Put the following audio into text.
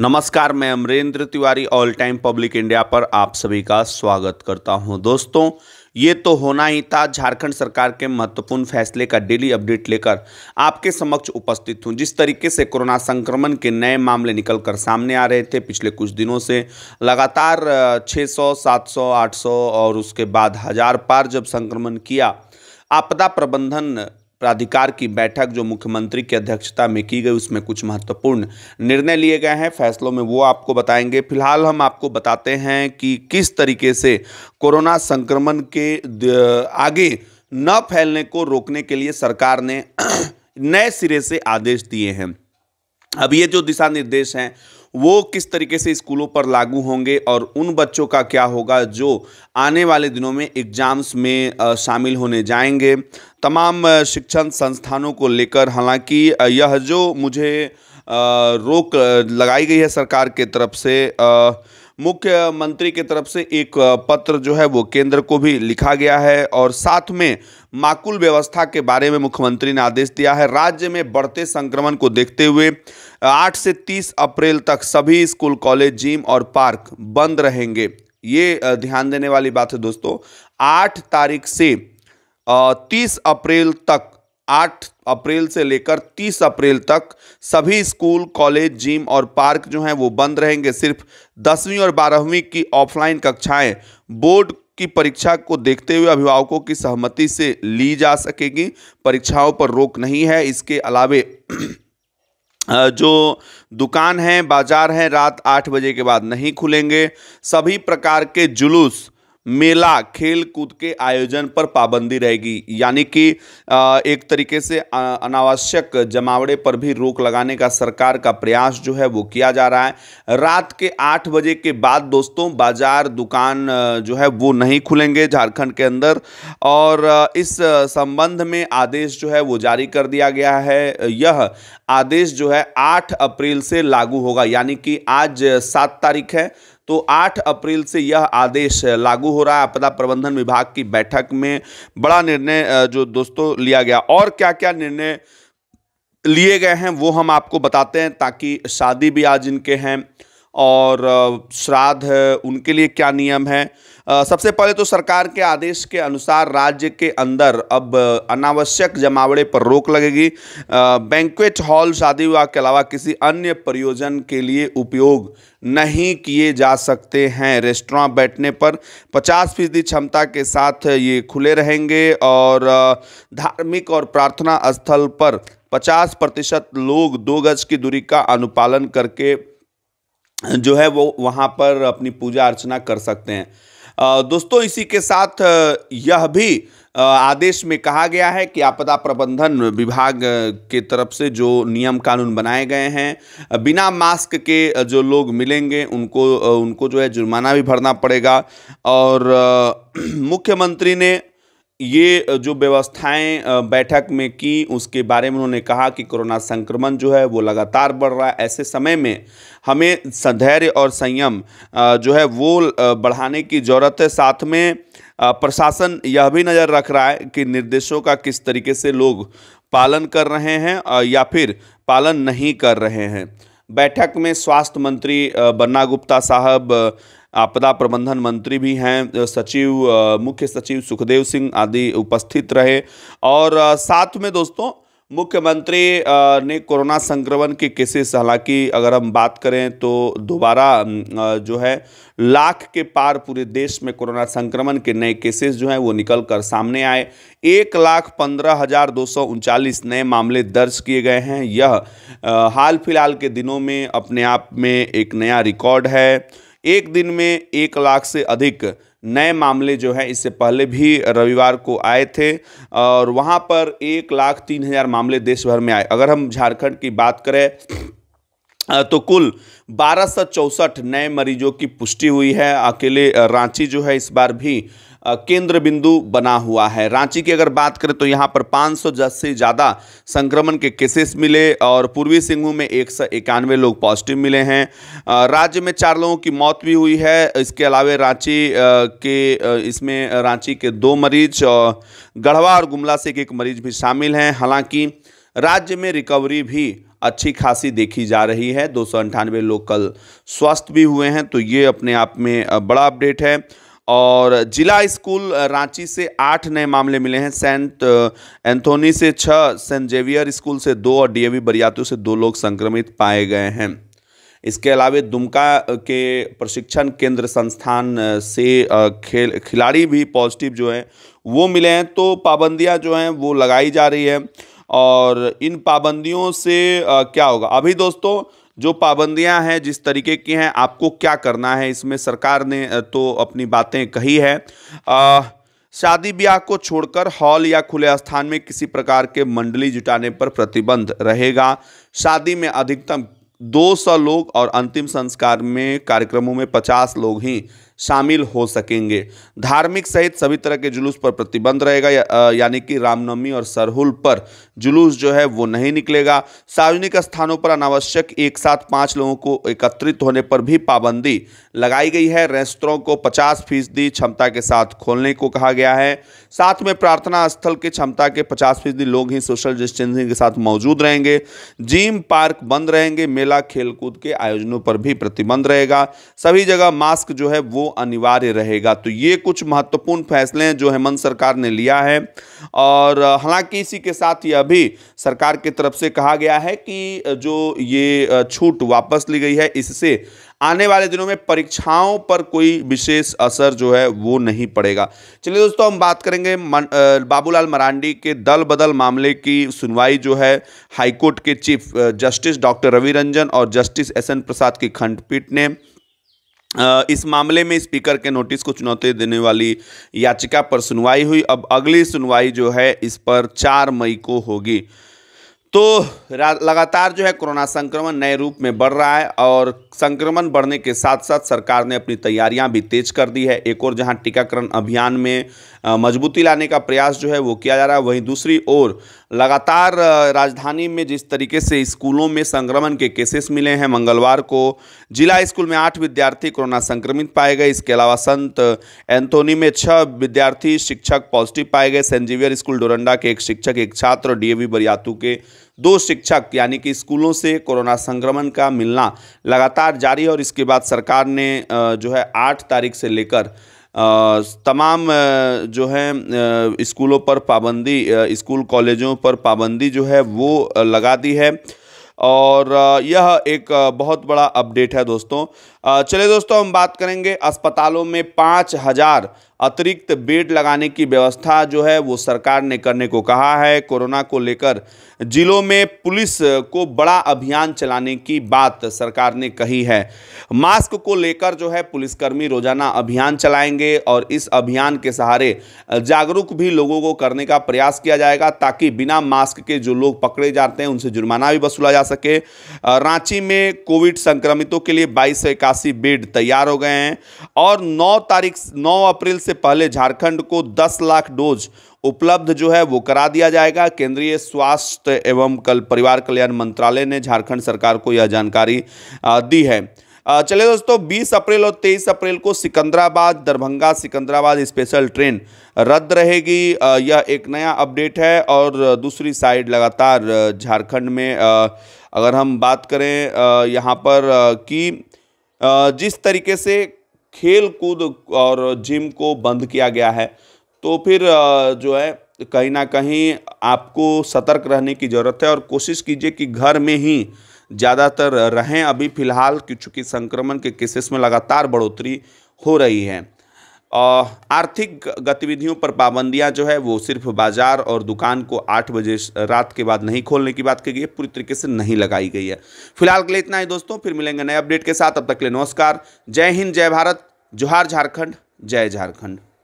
नमस्कार मैं Amarendra Tiwari all time public India पर आप सभी का स्वागत करता हूं दोस्तों ये तो होना ही था झारखंड सरकार के महत्वपूर्ण फैसले का डेली अपडेट लेकर आपके समक्ष उपस्थित हूँ जिस तरीके से कोरोना संक्रमण के नए मामले निकलकर सामने आ रहे थे पिछले कुछ दिनों से लगातार 600, 700, 800 और उसके बाद हज़ार पार जब संक्रमण किया आपदा प्रबंधन प्राधिकार की बैठक जो मुख्यमंत्री की अध्यक्षता में की गई उसमें कुछ महत्वपूर्ण निर्णय लिए गए हैं फैसलों में वो आपको बताएंगे फिलहाल हम आपको बताते हैं कि किस तरीके से कोरोना संक्रमण के आगे न फैलने को रोकने के लिए सरकार ने नए सिरे से आदेश दिए हैं अब ये जो दिशा निर्देश हैं वो किस तरीके से स्कूलों पर लागू होंगे और उन बच्चों का क्या होगा जो आने वाले दिनों में एग्ज़ाम्स में शामिल होने जाएंगे तमाम शिक्षण संस्थानों को लेकर हालांकि यह जो मुझे रोक लगाई गई है सरकार के तरफ से मुख्यमंत्री की तरफ से एक पत्र जो है वो केंद्र को भी लिखा गया है और साथ में माकुल व्यवस्था के बारे में मुख्यमंत्री ने आदेश दिया है राज्य में बढ़ते संक्रमण को देखते हुए 8 से 30 अप्रैल तक सभी स्कूल कॉलेज जिम और पार्क बंद रहेंगे ये ध्यान देने वाली बात है दोस्तों 8 तारीख से 30 अप्रैल तक आठ अप्रैल से लेकर तीस अप्रैल तक सभी स्कूल कॉलेज जिम और पार्क जो हैं वो बंद रहेंगे सिर्फ दसवीं और बारहवीं की ऑफलाइन कक्षाएं बोर्ड की परीक्षा को देखते हुए अभिभावकों की सहमति से ली जा सकेगी परीक्षाओं पर रोक नहीं है इसके अलावे जो दुकान हैं बाजार हैं रात आठ बजे के बाद नहीं खुलेंगे सभी प्रकार के जुलूस मेला खेल कूद के आयोजन पर पाबंदी रहेगी यानी कि एक तरीके से अनावश्यक जमावड़े पर भी रोक लगाने का सरकार का प्रयास जो है वो किया जा रहा है रात के आठ बजे के बाद दोस्तों बाजार दुकान जो है वो नहीं खुलेंगे झारखंड के अंदर और इस संबंध में आदेश जो है वो जारी कर दिया गया है यह आदेश जो है आठ अप्रैल से लागू होगा यानी कि आज सात तारीख है तो 8 अप्रैल से यह आदेश लागू हो रहा है आपदा प्रबंधन विभाग की बैठक में बड़ा निर्णय जो दोस्तों लिया गया और क्या क्या निर्णय लिए गए हैं वो हम आपको बताते हैं ताकि शादी भी आज इनके हैं और श्राद्ध है उनके लिए क्या नियम है सबसे पहले तो सरकार के आदेश के अनुसार राज्य के अंदर अब अनावश्यक जमावड़े पर रोक लगेगी बैंकुट हॉल शादी विवाह के अलावा किसी अन्य प्रयोजन के लिए उपयोग नहीं किए जा सकते हैं रेस्टोरेंट बैठने पर 50 फीसदी क्षमता के साथ ये खुले रहेंगे और धार्मिक और प्रार्थना स्थल पर 50 प्रतिशत लोग दो गज की दूरी का अनुपालन करके जो है वो वहाँ पर अपनी पूजा अर्चना कर सकते हैं दोस्तों इसी के साथ यह भी आदेश में कहा गया है कि आपदा प्रबंधन विभाग के तरफ से जो नियम कानून बनाए गए हैं बिना मास्क के जो लोग मिलेंगे उनको उनको जो है जुर्माना भी भरना पड़ेगा और मुख्यमंत्री ने ये जो व्यवस्थाएं बैठक में की उसके बारे में उन्होंने कहा कि कोरोना संक्रमण जो है वो लगातार बढ़ रहा है ऐसे समय में हमें धैर्य और संयम जो है वो बढ़ाने की ज़रूरत है साथ में प्रशासन यह भी नज़र रख रहा है कि निर्देशों का किस तरीके से लोग पालन कर रहे हैं या फिर पालन नहीं कर रहे हैं बैठक में स्वास्थ्य मंत्री बन्ना गुप्ता साहब आपदा प्रबंधन मंत्री भी हैं सचिव मुख्य सचिव सुखदेव सिंह आदि उपस्थित रहे और साथ में दोस्तों मुख्यमंत्री ने कोरोना संक्रमण के केसेस हालांकि अगर हम बात करें तो दोबारा जो है लाख के पार पूरे देश में कोरोना संक्रमण के नए केसेस जो हैं वो निकल कर सामने आए एक लाख पंद्रह हज़ार दो सौ उनचालीस नए मामले दर्ज किए गए हैं यह हाल फिलहाल के दिनों में अपने आप में एक नया रिकॉर्ड है एक दिन में एक लाख से अधिक नए मामले जो हैं इससे पहले भी रविवार को आए थे और वहाँ पर एक लाख तीन हज़ार मामले देश भर में आए अगर हम झारखंड की बात करें तो कुल बारह नए मरीजों की पुष्टि हुई है अकेले रांची जो है इस बार भी केंद्र बिंदु बना हुआ है रांची की अगर बात करें तो यहाँ पर 500 से ज़्यादा संक्रमण के केसेस मिले और पूर्वी सिंहभूम में एक सौ इक्यानवे लोग पॉजिटिव मिले हैं राज्य में चार लोगों की मौत भी हुई है इसके अलावा रांची के इसमें रांची के दो मरीज गढ़वा और गुमला से एक एक मरीज भी शामिल हैं हालांकि राज्य में रिकवरी भी अच्छी खासी देखी जा रही है दो लोग कल स्वस्थ भी हुए हैं तो ये अपने आप में बड़ा अपडेट है और जिला स्कूल रांची से आठ नए मामले मिले हैं सेंट एंथोनी से छः सेंट जेवियर स्कूल से दो और डीएवी बरियातू से दो लोग संक्रमित पाए गए हैं इसके अलावा दुमका के प्रशिक्षण केंद्र संस्थान से खेल खिलाड़ी भी पॉजिटिव जो हैं वो मिले हैं तो पाबंदियां जो हैं वो लगाई जा रही है और इन पाबंदियों से क्या होगा अभी दोस्तों जो पाबंदियां हैं जिस तरीके की हैं आपको क्या करना है इसमें सरकार ने तो अपनी बातें कही है आ, शादी ब्याह को छोड़कर हॉल या खुले स्थान में किसी प्रकार के मंडली जुटाने पर प्रतिबंध रहेगा शादी में अधिकतम 200 लोग और अंतिम संस्कार में कार्यक्रमों में 50 लोग ही शामिल हो सकेंगे धार्मिक सहित सभी तरह के जुलूस पर प्रतिबंध रहेगा या, यानी कि रामनवमी और सरहुल पर जुलूस जो है वो नहीं निकलेगा सार्वजनिक स्थानों पर अनावश्यक एक साथ पाँच लोगों को एकत्रित होने पर भी पाबंदी लगाई गई है रेस्तरों को पचास फीसदी क्षमता के साथ खोलने को कहा गया है साथ में प्रार्थना स्थल की क्षमता के पचास फीसदी लोग ही सोशल डिस्टेंसिंग के साथ मौजूद रहेंगे जिम पार्क बंद रहेंगे मेला खेलकूद के आयोजनों पर भी प्रतिबंध रहेगा सभी जगह मास्क जो है वो अनिवार्य रहेगा तो ये कुछ महत्वपूर्ण फैसले हैं जो हेमंत सरकार ने लिया है और हालांकि इसी के साथ ही अभी सरकार की तरफ से कहा गया है कि जो ये छूट वापस ली गई है इससे आने वाले दिनों में परीक्षाओं पर कोई विशेष असर जो है वो नहीं पड़ेगा चलिए दोस्तों हम बात करेंगे बाबूलाल मरांडी के दल बदल मामले की सुनवाई जो है हाईकोर्ट के chief justice doctor Ravi Ranjan और जस्टिस एस एन प्रसाद की खंडपीठ ने इस मामले में स्पीकर के नोटिस को चुनौती देने वाली याचिका पर सुनवाई हुई अब अगली सुनवाई जो है इस पर चार मई को होगी तो लगातार जो है कोरोना संक्रमण नए रूप में बढ़ रहा है और संक्रमण बढ़ने के साथ साथ सरकार ने अपनी तैयारियां भी तेज कर दी है एक और जहां टीकाकरण अभियान में मजबूती लाने का प्रयास जो है वो किया जा रहा है वहीं दूसरी ओर लगातार राजधानी में जिस तरीके से स्कूलों में संक्रमण के केसेस मिले हैं मंगलवार को जिला स्कूल में आठ विद्यार्थी कोरोना संक्रमित पाए गए इसके अलावा संत एंथोनी में छः विद्यार्थी शिक्षक पॉजिटिव पाए गए सेंट जेवियर स्कूल डोरंडा के एक शिक्षक एक छात्र डी ए बरियातू के दो शिक्षक यानी कि स्कूलों से कोरोना संक्रमण का मिलना लगातार जारी है और इसके बाद सरकार ने जो है आठ तारीख से लेकर तमाम जो है स्कूलों पर पाबंदी स्कूल कॉलेजों पर पाबंदी जो है वो लगा दी है और यह एक बहुत बड़ा अपडेट है दोस्तों चलिए दोस्तों हम बात करेंगे अस्पतालों में पाँच हज़ार अतिरिक्त बेड लगाने की व्यवस्था जो है वो सरकार ने करने को कहा है कोरोना को लेकर जिलों में पुलिस को बड़ा अभियान चलाने की बात सरकार ने कही है मास्क को लेकर जो है पुलिसकर्मी रोजाना अभियान चलाएंगे और इस अभियान के सहारे जागरूक भी लोगों को करने का प्रयास किया जाएगा ताकि बिना मास्क के जो लोग पकड़े जाते हैं उनसे जुर्माना भी वसूला जा सके रांची में कोविड संक्रमितों के लिए बाईस बेड तैयार हो गए हैं और नौ तारीख नौ अप्रैल से पहले झारखंड को 10 लाख डोज उपलब्ध जो है वो करा दिया जाएगा केंद्रीय स्वास्थ्य एवं कल परिवार कल्याण मंत्रालय ने झारखंड सरकार को यह जानकारी दी है चलिए दोस्तों 20 अप्रैल और 23 अप्रैल को सिकंदराबाद दरभंगा सिकंदराबाद स्पेशल ट्रेन रद्द रहेगी यह एक नया अपडेट है और दूसरी साइड लगातार झारखंड में अगर हम बात करें यहाँ पर कि जिस तरीके से खेल कूद और जिम को बंद किया गया है तो फिर जो है कहीं ना कहीं आपको सतर्क रहने की ज़रूरत है और कोशिश कीजिए कि घर में ही ज़्यादातर रहें अभी फ़िलहाल चूँकि संक्रमण के केसेस में लगातार बढ़ोतरी हो रही है आर्थिक गतिविधियों पर पाबंदियां जो है वो सिर्फ बाज़ार और दुकान को आठ बजे रात के बाद नहीं खोलने की बात की गई है पूरी तरीके से नहीं लगाई गई है फिलहाल के लिए इतना ही दोस्तों फिर मिलेंगे नए अपडेट के साथ अब तक के लिए नमस्कार जय हिंद जय भारत जोहार झारखंड जय झारखंड